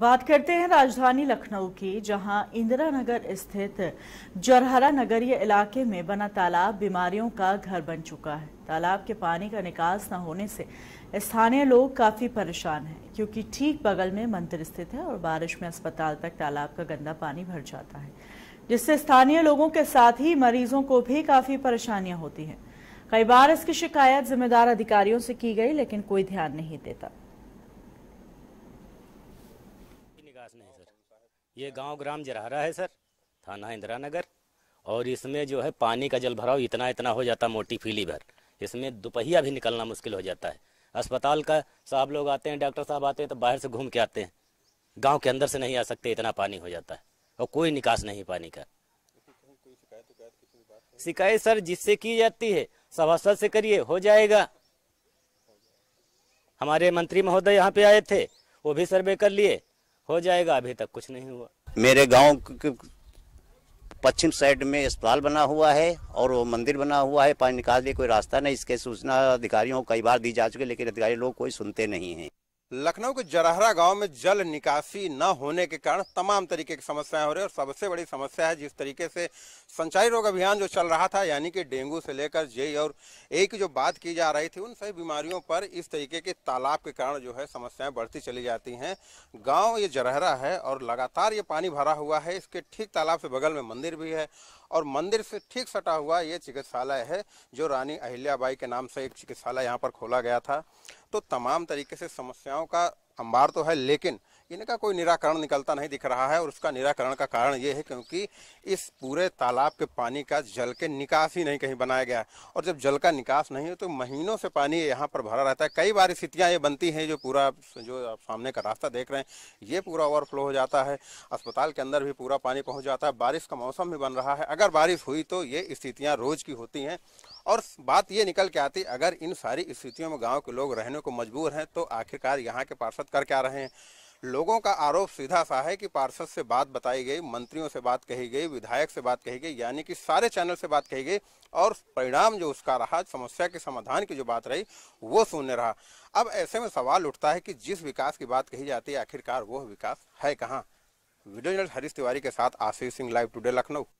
बात करते हैं राजधानी लखनऊ की जहां इंदिरा नगर स्थित जरहरा नगरीय इलाके में बना तालाब बीमारियों का घर बन चुका है तालाब के पानी का निकास न होने से स्थानीय लोग काफ़ी परेशान हैं क्योंकि ठीक बगल में मंदिर स्थित है और बारिश में अस्पताल तक तालाब का गंदा पानी भर जाता है जिससे स्थानीय लोगों के साथ ही मरीजों को भी काफ़ी परेशानियां होती हैं कई बार इसकी शिकायत जिम्मेदार अधिकारियों से की गई लेकिन कोई ध्यान नहीं देता पास नहीं है सर ये गांव ग्राम जरहरा है सर थाना इंदिरा नगर और इसमें जो है पानी का जल भराव इतना इतना हो जाता मोटी फीली भर इसमें दोपहिया भी निकलना मुश्किल हो जाता है अस्पताल का साहब लोग आते हैं डॉक्टर साहब आते हैं तो बाहर से घूम के आते हैं गांव के अंदर से नहीं आ सकते इतना पानी हो जाता है और कोई निकास नहीं पानी का शिकायत सर जिससे की जाती है सभासद से करिए हो जाएगा हमारे मंत्री महोदय यहाँ पे आए थे वो भी सर्वे कर लिए हो जाएगा अभी तक कुछ नहीं हुआ मेरे गांव पश्चिम साइड में अस्पताल बना हुआ है और वो मंदिर बना हुआ है पानी निकालने कोई रास्ता नहीं इसके सूचना अधिकारियों को कई बार दी जा चुकी है लेकिन अधिकारी लोग कोई सुनते नहीं है लखनऊ के जरहरा गांव में जल निकासी न होने के कारण तमाम तरीके की समस्याएं हो रही है और सबसे बड़ी समस्या है जिस तरीके से संचारी रोग अभियान जो चल रहा था यानी कि डेंगू से लेकर जे और ए की जो बात की जा रही थी उन सभी बीमारियों पर इस तरीके के तालाब के कारण जो है समस्याएं बढ़ती चली जाती हैं गाँव ये जरहरा है और लगातार ये पानी भरा हुआ है इसके ठीक तालाब से बगल में मंदिर भी है और मंदिर से ठीक सटा हुआ ये चिकित्सालय है जो रानी अहिल्याबाई के नाम से एक चिकित्सालय यहाँ पर खोला गया था तो तमाम तरीके से समस्याओं का अंबार तो है लेकिन इनका कोई निराकरण निकलता नहीं दिख रहा है और उसका निराकरण का कारण ये है क्योंकि इस पूरे तालाब के पानी का जल के निकास ही नहीं कहीं बनाया गया है और जब जल का निकास नहीं है तो महीनों से पानी यहाँ पर भरा रहता है कई बार स्थितियाँ ये बनती हैं जो पूरा जो आप सामने का रास्ता देख रहे हैं ये पूरा ओवरफ्लो हो जाता है अस्पताल के अंदर भी पूरा पानी पहुँच जाता है बारिश का मौसम भी बन रहा है अगर बारिश हुई तो ये स्थितियाँ रोज़ की होती हैं और बात ये निकल के आती अगर इन सारी स्थितियों में गाँव के लोग रहने को मजबूर हैं तो आखिरकार यहाँ के पार्षद कर क्या रहे हैं लोगों का आरोप सीधा सा है कि पार्षद से बात बताई गई मंत्रियों से बात कही गई विधायक से बात कही गई यानी कि सारे चैनल से बात कही गई और परिणाम जो उसका रहा समस्या के समाधान की जो बात रही वो शून्य रहा अब ऐसे में सवाल उठता है कि जिस विकास की बात कही जाती है आखिरकार वह विकास है कहाँ वीडियो जर्नल हरीश तिवारी के साथ आशीष सिंह लाइव टुडे लखनऊ